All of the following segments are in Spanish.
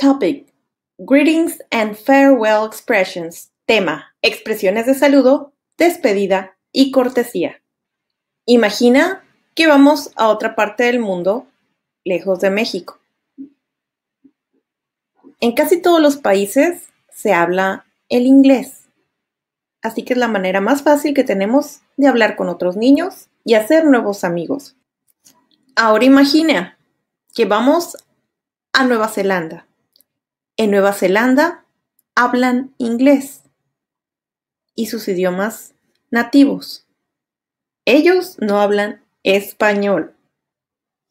Topic. Greetings and farewell expressions. Tema. Expresiones de saludo, despedida y cortesía. Imagina que vamos a otra parte del mundo, lejos de México. En casi todos los países se habla el inglés. Así que es la manera más fácil que tenemos de hablar con otros niños y hacer nuevos amigos. Ahora imagina que vamos a Nueva Zelanda en Nueva Zelanda hablan inglés y sus idiomas nativos. Ellos no hablan español.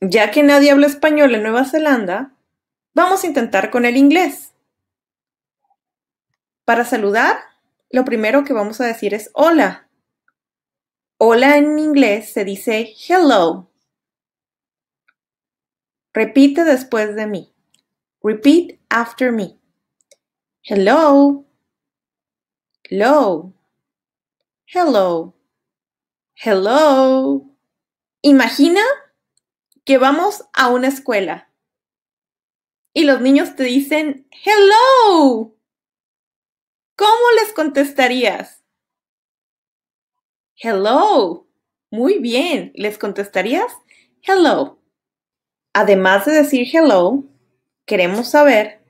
Ya que nadie habla español en Nueva Zelanda, vamos a intentar con el inglés. Para saludar, lo primero que vamos a decir es hola. Hola en inglés se dice hello. Repite después de mí. Repeat after me. Hello. Hello. Hello. Hello. Imagina que vamos a una escuela y los niños te dicen hello. ¿Cómo les contestarías? Hello. Muy bien. ¿Les contestarías? Hello. Además de decir hello, Queremos saber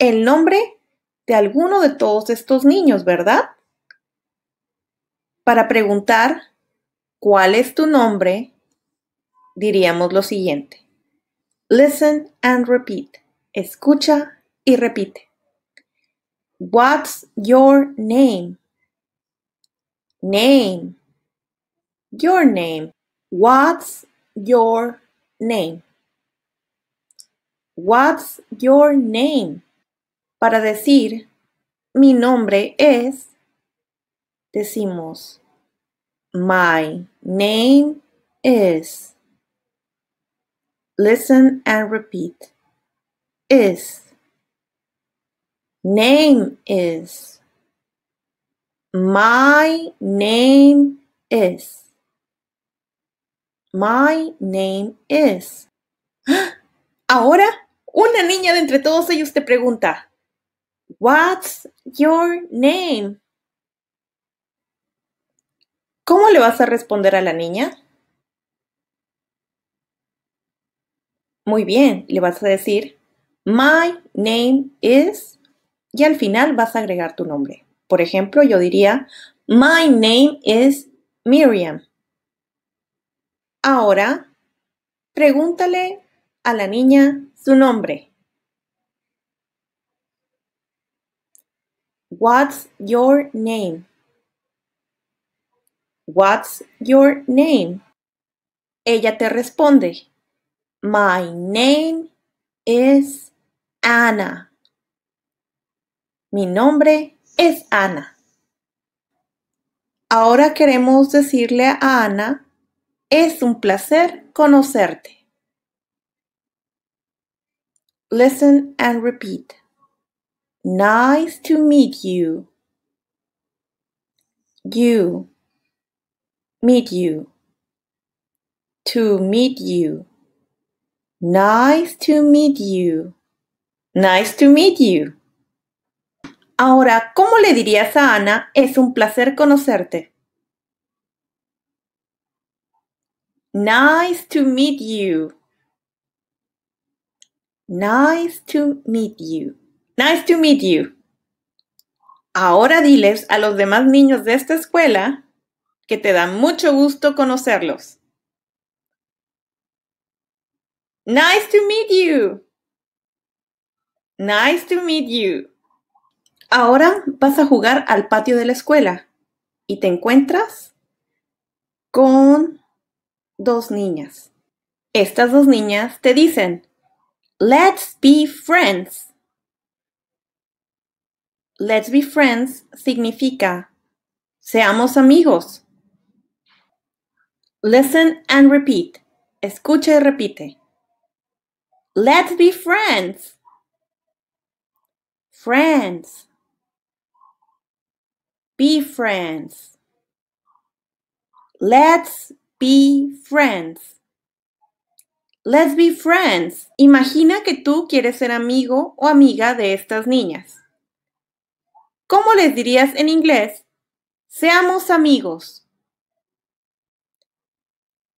el nombre de alguno de todos estos niños, ¿verdad? Para preguntar cuál es tu nombre, diríamos lo siguiente. Listen and repeat. Escucha y repite. What's your name? Name. Your name. What's your name? What's your name? Para decir, mi nombre es, decimos, My name is. Listen and repeat. Is. Name is. My name is. My name is. Ahora una niña de entre todos ellos te pregunta, What's your name? ¿Cómo le vas a responder a la niña? Muy bien, le vas a decir, My name is, y al final vas a agregar tu nombre. Por ejemplo, yo diría, My name is Miriam. Ahora, pregúntale a la niña tu nombre? What's your name? What's your name? Ella te responde, My name is Anna. Mi nombre es Ana. Ahora queremos decirle a Ana, es un placer conocerte. Listen and repeat. Nice to meet you. You. Meet you. To meet you. Nice to meet you. Nice to meet you. Ahora, ¿cómo le dirías a Ana? Es un placer conocerte. Nice to meet you. Nice to meet you. Nice to meet you. Ahora diles a los demás niños de esta escuela que te da mucho gusto conocerlos. Nice to meet you. Nice to meet you. Ahora vas a jugar al patio de la escuela y te encuentras con dos niñas. Estas dos niñas te dicen, Let's be friends. Let's be friends significa seamos amigos. Listen and repeat. Escucha y repite. Let's be friends. Friends. Be friends. Let's be friends. Let's be friends. Imagina que tú quieres ser amigo o amiga de estas niñas. ¿Cómo les dirías en inglés? Seamos amigos.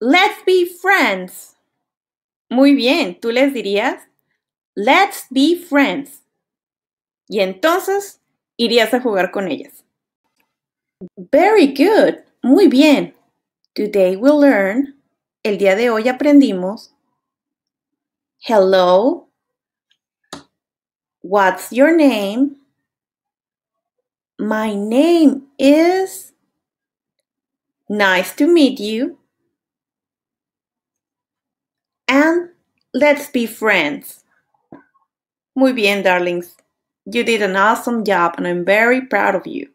Let's be friends. Muy bien, tú les dirías, let's be friends. Y entonces irías a jugar con ellas. Very good. Muy bien. Today we'll learn. El día de hoy aprendimos Hello. What's your name? My name is. Nice to meet you. And let's be friends. Muy bien, darlings. You did an awesome job and I'm very proud of you.